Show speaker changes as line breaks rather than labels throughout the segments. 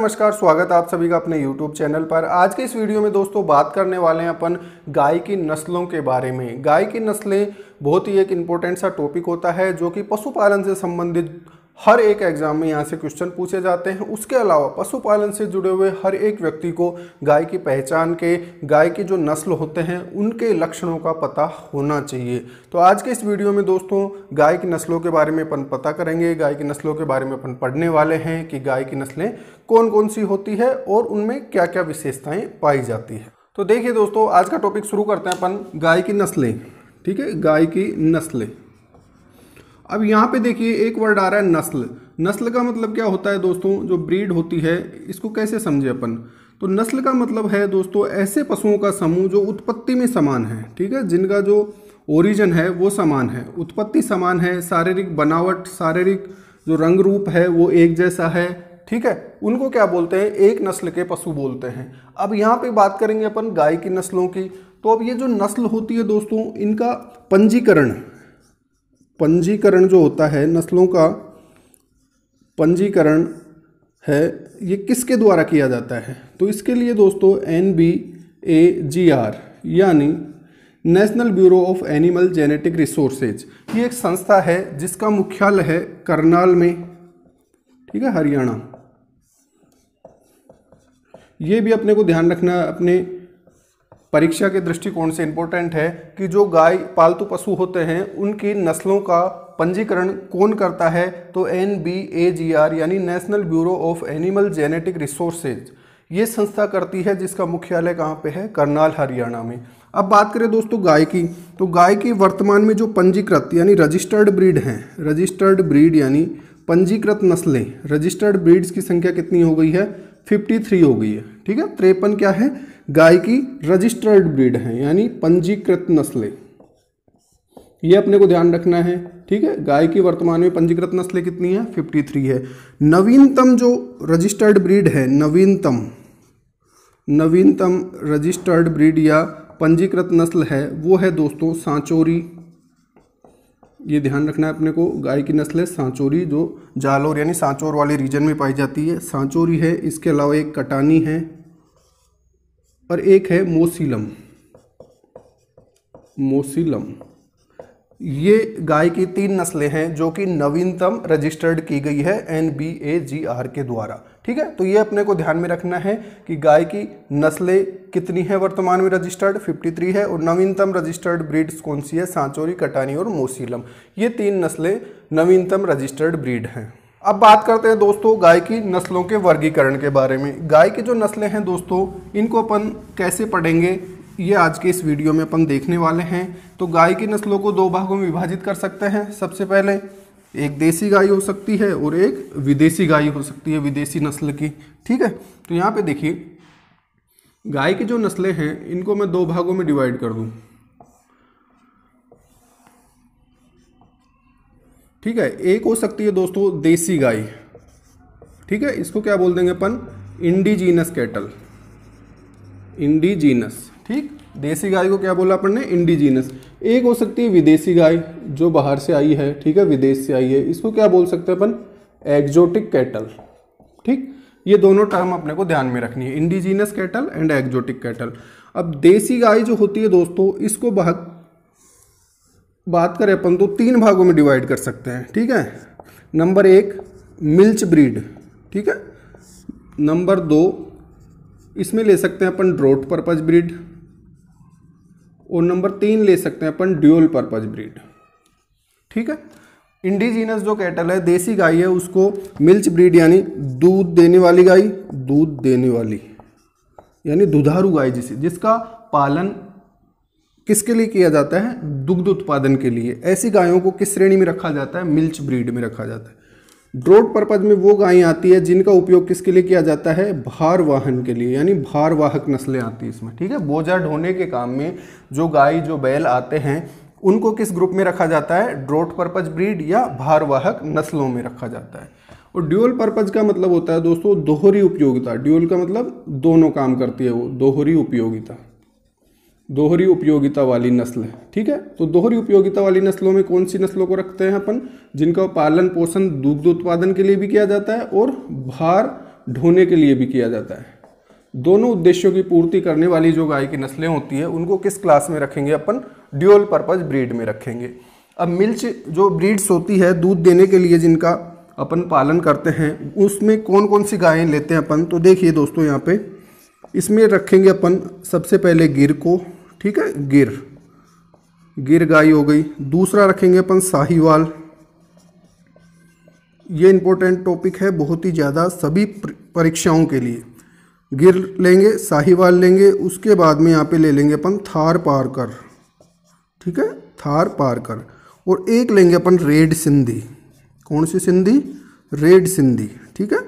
नमस्कार स्वागत आप सभी का अपने YouTube चैनल पर आज के इस वीडियो में दोस्तों बात करने वाले हैं अपन गाय की नस्लों के बारे में गाय की नस्लें बहुत ही एक इम्पोर्टेंट सा टॉपिक होता है जो कि पशुपालन से संबंधित हर एक एग्जाम में यहाँ से क्वेश्चन पूछे जाते हैं उसके अलावा पशुपालन से जुड़े हुए हर एक व्यक्ति को गाय की पहचान के गाय की जो नस्ल होते हैं उनके लक्षणों का पता होना चाहिए तो आज के इस वीडियो में दोस्तों गाय की नस्लों के बारे में अपन पता करेंगे गाय की नस्लों के बारे में अपन पढ़ने वाले हैं कि गाय की नस्लें कौन कौन सी होती है और उनमें क्या क्या विशेषताएँ पाई जाती है तो देखिए दोस्तों आज का टॉपिक शुरू करते हैं अपन गाय की नस्लें ठीक है गाय की नस्लें अब यहाँ पे देखिए एक वर्ड आ रहा है नस्ल नस्ल का मतलब क्या होता है दोस्तों जो ब्रीड होती है इसको कैसे समझे अपन तो नस्ल का मतलब है दोस्तों ऐसे पशुओं का समूह जो उत्पत्ति में समान है ठीक है जिनका जो ओरिजिन है वो समान है उत्पत्ति समान है शारीरिक बनावट शारीरिक जो रंग रूप है वो एक जैसा है ठीक है उनको क्या बोलते हैं एक नस्ल के पशु बोलते हैं अब यहाँ पे बात करेंगे अपन गाय की नस्लों की तो अब ये जो नस्ल होती है दोस्तों इनका पंजीकरण पंजीकरण जो होता है नस्लों का पंजीकरण है ये किसके द्वारा किया जाता है तो इसके लिए दोस्तों N B A G R यानी national bureau of animal genetic resources ये एक संस्था है जिसका मुख्यालय है करनाल में ठीक है हरियाणा ये भी अपने को ध्यान रखना अपने परीक्षा के दृष्टिकोण से इम्पोर्टेंट है कि जो गाय पालतू पशु होते हैं उनकी नस्लों का पंजीकरण कौन करता है तो N B A G R यानी national bureau of animal genetic resources ये संस्था करती है जिसका मुख्यालय कहाँ पे है करनाल हरियाणा में अब बात करें दोस्तों गाय की तो गाय की वर्तमान में जो पंजीकृत यानी रजिस्टर्ड ब्रीड हैं रजिस्टर्ड ब्रीड यानी पंजीकृत नस्लें रजिस्टर्ड ब्रीड्स की संख्या कितनी हो गई है 53 हो गई है ठीक है त्रेपन क्या है गाय की रजिस्टर्ड ब्रीड है यानी पंजीकृत नस्लें ये अपने को ध्यान रखना है ठीक है गाय की वर्तमान में पंजीकृत नस्लें कितनी है 53 है नवीनतम जो रजिस्टर्ड ब्रीड है नवीनतम नवीनतम रजिस्टर्ड ब्रीड या पंजीकृत नस्ल है वो है दोस्तों सांचोरी ये ध्यान रखना है अपने को गाय की नस्ल है सांचोरी जो जालोर यानी सांचोर वाले रीजन में पाई जाती है सांचोरी है इसके अलावा एक कटानी है और एक है मोसीलम मोसीलम ये गाय की तीन नस्लें हैं जो कि नवीनतम रजिस्टर्ड की गई है N B A G R के द्वारा ठीक है तो ये अपने को ध्यान में रखना है कि गाय की नस्लें कितनी हैं वर्तमान में रजिस्टर्ड 53 है और नवीनतम रजिस्टर्ड ब्रीड्स कौन सी है सांचोरी कटानी और मोसीलम ये तीन नस्लें नवीनतम रजिस्टर्ड ब्रीड हैं अब बात करते हैं दोस्तों गाय की नस्लों के वर्गीकरण के बारे में गाय की जो नस्लें हैं दोस्तों इनको अपन कैसे पढ़ेंगे ये आज के इस वीडियो में अपन देखने वाले हैं तो गाय की नस्लों को दो भागों में विभाजित कर सकते हैं सबसे पहले एक देसी गाय हो सकती है और एक विदेशी गाय हो सकती है विदेशी नस्ल की ठीक है तो यहाँ पे देखिए गाय की जो नस्लें हैं इनको मैं दो भागों में डिवाइड कर दूँ ठीक है एक हो सकती है दोस्तों देसी गाय ठीक है इसको क्या बोल देंगे अपन इंडिजीनस कैटल इंडिजीनस ठीक देसी गाय को क्या बोला अपन ने इंडिजीनस एक हो सकती है विदेशी गाय जो बाहर से आई है ठीक है विदेश से आई है इसको क्या बोल सकते हैं अपन एक्जोटिक कैटल ठीक ये दोनों टर्म अपने को ध्यान में रखनी है indigenous cattle and exotic cattle अब देसी गाय जो होती है दोस्तों इसको बहुत बात करें अपन तो तीन भागों में डिवाइड कर सकते हैं ठीक है नंबर एक मिल्च ब्रीड ठीक है नंबर दो इसमें ले सकते हैं अपन ड्रोट पर्पज ब्रीड और नंबर तीन ले सकते हैं अपन ड्यूअल पर्पज ब्रीड ठीक है इंडिजीनस जो कैटल है देसी गाय है उसको मिल्च ब्रीड यानी दूध देने वाली गाय दूध देने वाली यानी दुधारू गाय जिसे जिसका पालन किसके लिए किया जाता है दुग्ध उत्पादन के लिए ऐसी गायों को किस श्रेणी में रखा जाता है मिल्च ब्रीड में रखा जाता है ड्रोट पर्पज में वो गायें आती है जिनका उपयोग किसके लिए किया जाता है भार वाहन के लिए यानी भार वाहक नस्लें आती है इसमें ठीक है बोझा ढोने के काम में जो गाय जो बैल आते हैं उनको किस ग्रुप में रखा जाता है ड्रोट पर्पज ब्रीड या भारवाहक नस्लों में रखा जाता है और ड्यूअल पर्पज का मतलब होता है दोस्तों दोहरी उपयोगिता ड्यूअल का मतलब दोनों काम करती है वो दोहरी उपयोगिता दोहरी उपयोगिता वाली नस्ल है ठीक है तो दोहरी उपयोगिता वाली नस्लों में कौन सी नस्लों को रखते हैं अपन जिनका पालन पोषण दुग्ध उत्पादन के लिए भी किया जाता है और भार ढोने के लिए भी किया जाता है दोनों उद्देश्यों की पूर्ति करने वाली जो गाय की नस्लें होती है उनको किस क्लास में रखेंगे अपन ड्यूअल पर्पज ब्रीड में रखेंगे अब मिल्च जो ब्रीड्स होती है दूध देने के लिए जिनका अपन पालन करते हैं उसमें कौन कौन सी गायें लेते हैं अपन तो देखिए दोस्तों यहाँ पे इसमें रखेंगे अपन सबसे पहले गिर को ठीक है गिर गिर गाय हो गई दूसरा रखेंगे अपन साहिवाल ये इंपॉर्टेंट टॉपिक है बहुत ही ज़्यादा सभी परीक्षाओं के लिए गिर लेंगे साहिवाल लेंगे उसके बाद में यहाँ पे ले लेंगे अपन थार पारकर ठीक है थार पारकर और एक लेंगे अपन रेड सिंधी कौन सी सिंधी रेड सिंधी ठीक है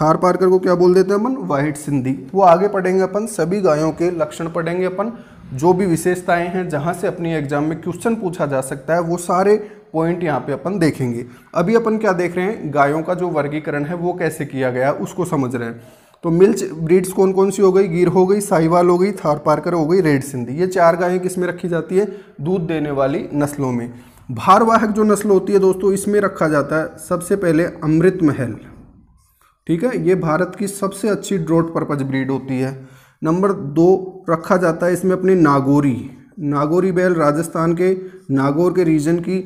थार पारकर को क्या बोल देते हैं अपन वाइट सिंधी वो आगे पढ़ेंगे अपन सभी गायों के लक्षण पढ़ेंगे अपन जो भी विशेषताएं हैं जहां से अपनी एग्जाम में क्वेश्चन पूछा जा सकता है वो सारे पॉइंट यहाँ पे अपन देखेंगे अभी अपन क्या देख रहे हैं गायों का जो वर्गीकरण है वो कैसे किया गया उसको समझ रहे हैं तो मिल्च ब्रीड्स कौन कौन सी हो गई गिर हो गई साहिवाल हो गई थार पारकर हो गई रेड सिंधी ये चार गायें किस में रखी जाती है दूध देने वाली नस्लों में भारवाहक जो नस्ल होती है दोस्तों इसमें रखा जाता है सबसे पहले अमृत महल ठीक है ये भारत की सबसे अच्छी ड्रोट पर्पज ब्रीड होती है नंबर दो रखा जाता है इसमें अपनी नागौरी नागौरी बैल राजस्थान के नागौर के रीजन की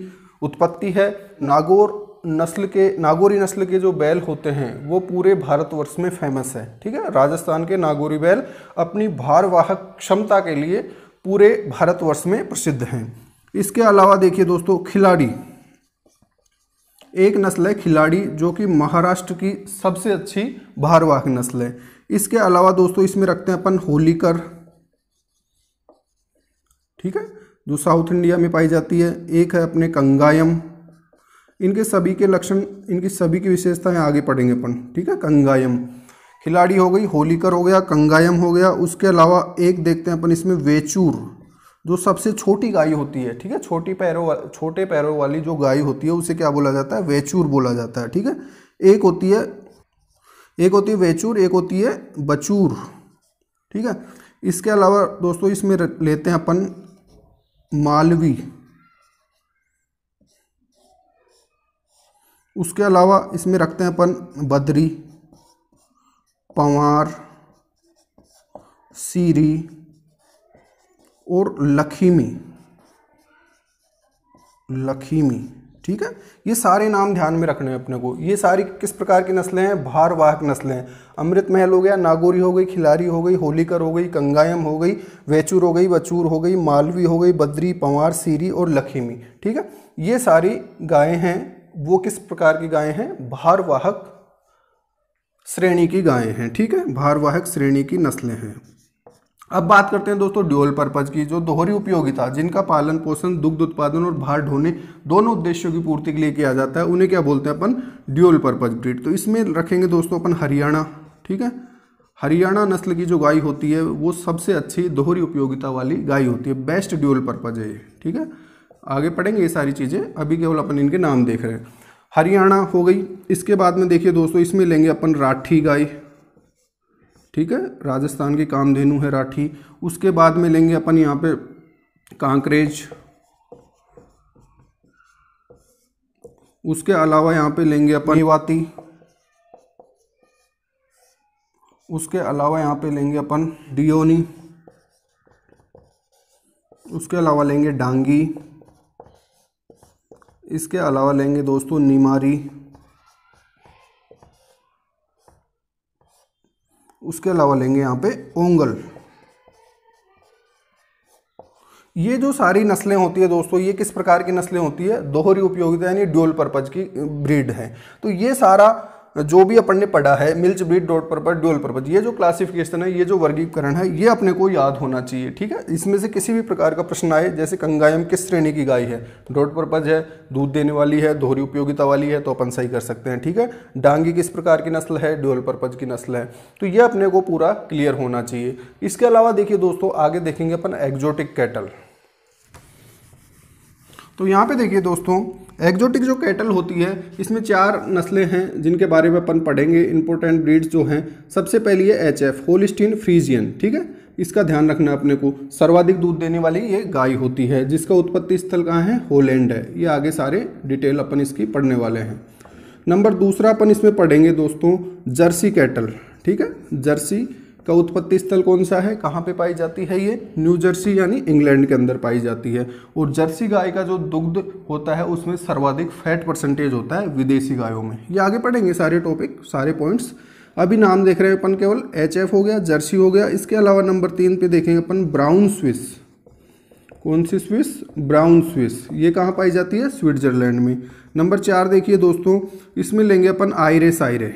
उत्पत्ति है नागौर नस्ल के नागौरी नस्ल के जो बैल होते हैं वो पूरे भारतवर्ष में फेमस है ठीक है राजस्थान के नागौरी बैल अपनी भारवाहक क्षमता के लिए पूरे भारतवर्ष में प्रसिद्ध हैं इसके अलावा देखिए दोस्तों खिलाड़ी एक नस्ल है खिलाड़ी जो कि महाराष्ट्र की सबसे अच्छी भारवाहक नस्ल है इसके अलावा दोस्तों इसमें रखते हैं अपन होलीकर ठीक है जो साउथ इंडिया में पाई जाती है एक है अपने कंगायम इनके सभी के लक्षण इनकी सभी की विशेषताएं आगे पढ़ेंगे अपन ठीक है कंगायम खिलाड़ी हो गई होलीकर हो गया कंगायम हो गया उसके अलावा एक देखते हैं अपन इसमें वेचूर जो सबसे छोटी गाय होती है ठीक है छोटी पैरों छोटे पैरों वाली जो गाय होती है उसे क्या बोला जाता है वेचूर बोला जाता है ठीक है एक होती है एक होती है वेचूर एक होती है बचूर ठीक है इसके अलावा दोस्तों इसमें लेते हैं अपन मालवी उसके अलावा इसमें रखते हैं अपन बदरी पंवार सीरी और लखीमी लखीमी ठीक है ये सारे नाम ध्यान में रखने हैं अपने को ये सारी किस प्रकार की नस्लें हैं भारवाहक नस्लें हैं अमृत महल हो गया नागोरी हो गई खिलारी हो गई होलीकर हो गई कंगायम हो गई वेचूर हो गई वचूर हो गई मालवी हो गई बद्री पंवार सीरी और लखीमी ठीक है ये सारी गायें हैं वो किस प्रकार की गायें हैं भारवाहक श्रेणी की गायें हैं ठीक है भारवाहक श्रेणी की नस्लें हैं अब बात करते हैं दोस्तों ड्यूअल पर्पज की जो दोहरी उपयोगिता जिनका पालन पोषण दुग्ध उत्पादन और भार ढोने दोनों उद्देश्यों की पूर्ति के लिए किया जाता है उन्हें क्या बोलते हैं अपन ड्यूअल पर्पज ब्रीड तो इसमें रखेंगे दोस्तों अपन हरियाणा ठीक है हरियाणा नस्ल की जो गाय होती है वो सबसे अच्छी दोहरी उपयोगिता वाली गाय होती है बेस्ट ड्यूअल पर्पज है ये ठीक है आगे पढ़ेंगे ये सारी चीज़ें अभी केवल अपन इनके नाम देख रहे हैं हरियाणा हो गई इसके बाद में देखिए दोस्तों इसमें लेंगे अपन राठी गाय ठीक है राजस्थान की कामधेनु है राठी उसके बाद में लेंगे अपन यहाँ पे कांकरेज उसके अलावा यहाँ पे लेंगे अपन मेवाती उसके अलावा यहाँ पे लेंगे अपन डियोनी उसके अलावा लेंगे डांगी इसके अलावा लेंगे दोस्तों निमारी उसके अलावा लेंगे यहाँ पे ओंगल ये जो सारी नस्लें होती है दोस्तों ये किस प्रकार की नस्लें होती है दोहरी उपयोगिता यानी ड्यूल पर्पज की ब्रीड है तो ये सारा जो भी अपन ने पढ़ा है मिल्च ब्रीड डॉट पर्पज ड्यूअल पर्पज ये जो क्लासिफिकेशन है ये जो वर्गीकरण है ये अपने को याद होना चाहिए ठीक है इसमें से किसी भी प्रकार का प्रश्न आए जैसे कंगायम किस श्रेणी की गाय है डॉट पर्पज है दूध देने वाली है दोहरी उपयोगिता वाली है तो अपन सही कर सकते हैं ठीक है डांगी किस प्रकार की नस्ल है ड्यूअल पर्पज की नस्ल है तो ये अपने को पूरा क्लियर होना चाहिए इसके अलावा देखिए दोस्तों आगे देखेंगे अपन एग्जोटिक कैटल तो यहाँ पे देखिए दोस्तों एग्जोटिक जो कैटल होती है इसमें चार नस्लें हैं जिनके बारे में अपन पढ़ेंगे इंपोर्टेंट ब्रीड्स जो हैं सबसे पहली है एच एफ होलिस्टीन फ्रीजियन ठीक है इसका ध्यान रखना अपने को सर्वाधिक दूध देने वाली ये गाय होती है जिसका उत्पत्ति स्थल कहाँ है होलैंड है ये आगे सारे डिटेल अपन इसकी पढ़ने वाले हैं नंबर दूसरा अपन इसमें पढ़ेंगे दोस्तों जर्सी कैटल ठीक है जर्सी का उत्पत्ति स्थल कौन सा है कहाँ पे पाई जाती है ये न्यू जर्सी यानी इंग्लैंड के अंदर पाई जाती है और जर्सी गाय का जो दुग्ध होता है उसमें सर्वाधिक फैट परसेंटेज होता है विदेशी गायों में ये आगे पढ़ेंगे सारे टॉपिक सारे पॉइंट्स अभी नाम देख रहे हैं अपन केवल एच हो गया जर्सी हो गया इसके अलावा नंबर तीन पे देखेंगे अपन ब्राउन स्विस कौन सी स्विस ब्राउन स्विस ये कहाँ पाई जाती है स्विट्जरलैंड में नंबर चार देखिए दोस्तों इसमें लेंगे अपन आयरे सायरे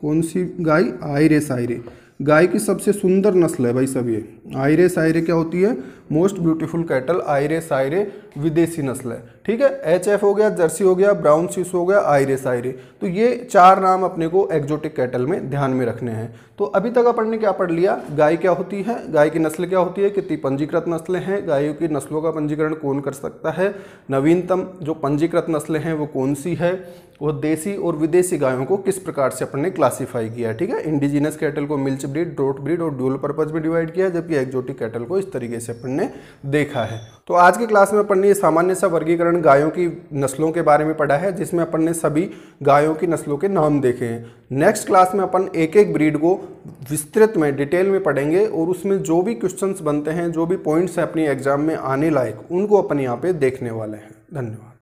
कौन सी गाय आयरे सायरे गाय की सबसे सुंदर नस्ल है भाई सब ये आयरे सायरे क्या होती है most beautiful cattle Ayrshire विदेशी नस्ल है ठीक है एच एफ हो गया जर्सी हो गया ब्राउन सीस हो गया आयरे सायरे तो ये चार नाम अपने को एक्जोटिक कैटल में ध्यान में रखने हैं तो अभी तक अपन ने क्या पढ़ लिया गाय क्या होती है गाय की नस्ल क्या होती है कितनी पंजीकृत नस्लें हैं गायों की नस्लों का पंजीकरण कौन कर सकता है नवीनतम जो पंजीकृत नस्लें हैं वो कौन सी है वो देसी और विदेशी गायों को किस प्रकार से अपन ने क्लासीफाई किया ठीक है इंडिजिनस कैटल को मिल्च ब्रीड ड्रोट ब्रीड और ड्यूल पर्पज में डिवाइड किया जबकि एक्जोटिक कैटल को इस तरीके से अपन हमने देखा है तो आज के क्लास में अपन ने सामान्य सा वर्गीकरण गायों की नस्लों के बारे में पढ़ा है जिसमें अपन ने सभी गायों की नस्लों के नाम देखे हैं नेक्स्ट क्लास में अपन एक एक ब्रीड को विस्तृत में डिटेल में पढ़ेंगे और उसमें जो भी क्वेश्चंस बनते हैं जो भी पॉइंट्स हैं अपनी एग्जाम में आने लायक उनको अपन यहाँ पे देखने वाले हैं धन्यवाद